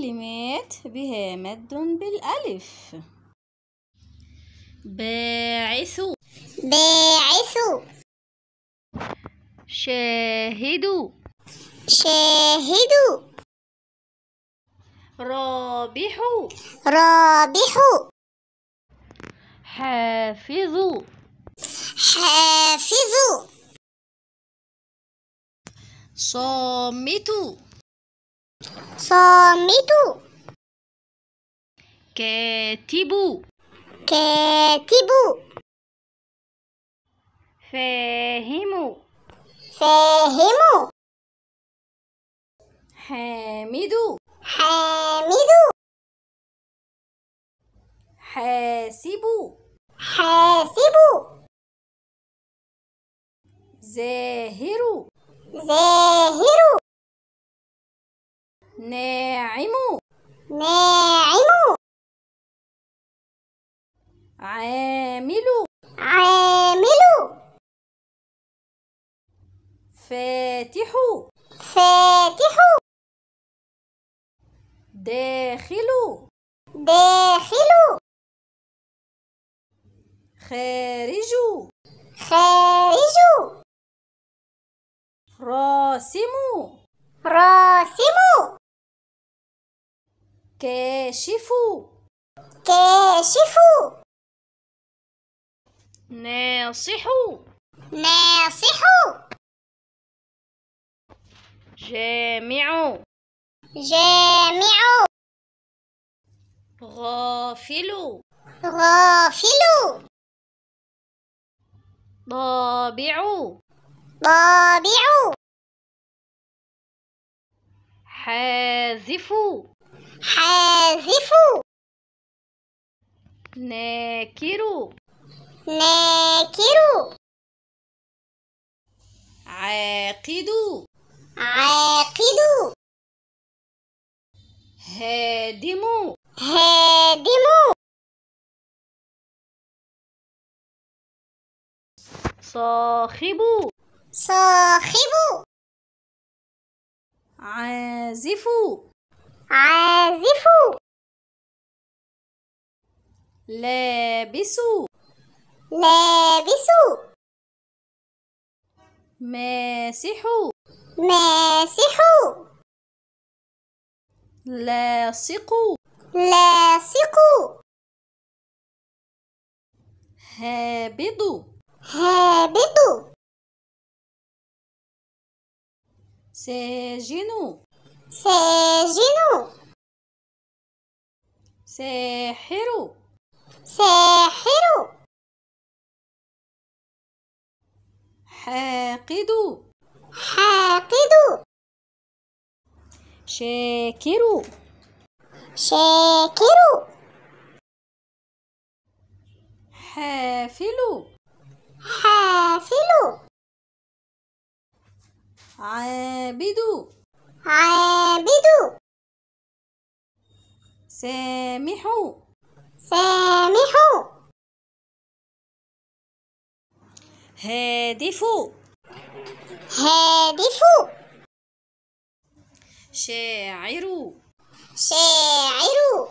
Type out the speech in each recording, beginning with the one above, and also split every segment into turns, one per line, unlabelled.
كلمات بها مد بالألف باعثوا باعثوا شاهدوا شاهدوا رابحوا رابحوا حافظوا حافظوا صامتوا صامت كاتب كاتب فاهم فاهم حامد حامد حاسب حاسب زاهر زاهر ناعم ناعم عامل عامل فاتح فاتح داخل داخل خارج خارج راسم راسم كاشف كاشفوا ناصح ناصحوا جامع جامعوا غافل غافل طابع ضابعوا حاذفوا حازف ناكر ناكر عاقد عاقد هادم هادم صاخب صاخب عازف عازف لابس لابس ماسح ماسح لاصق لاصق هابط هابط ساجن ساجن ساحر ساحر حاقد حاقد شاكر شاكر حافل حافل عابد عابد سامح سامح هادف هادف شاعر شاعر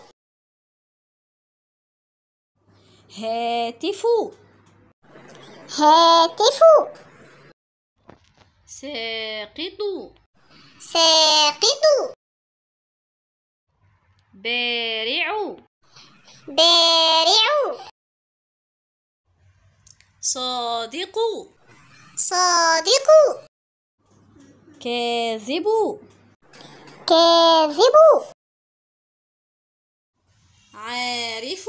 هاتف هاتف ساقط ساقط بارع بارع صادق صادق كاذب كاذب عارف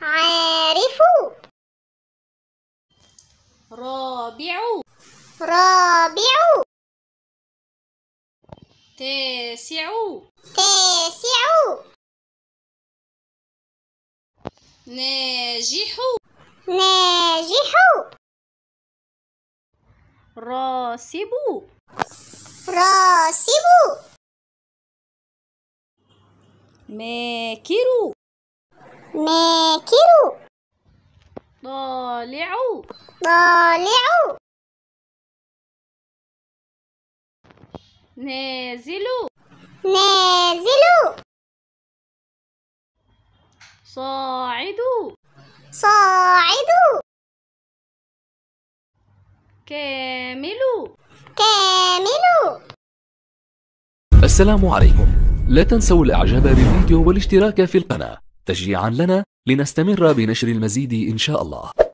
عارف رابع رابع تاسع تاسع ناجح ناجح راسب راسب ماكر ماكر طالع طالع نازلوا نازلوا صاعدوا صاعدوا كاملوا كاملوا السلام عليكم لا تنسوا الاعجاب بالفيديو والاشتراك في القناة تشجيعا لنا لنستمر بنشر المزيد ان شاء الله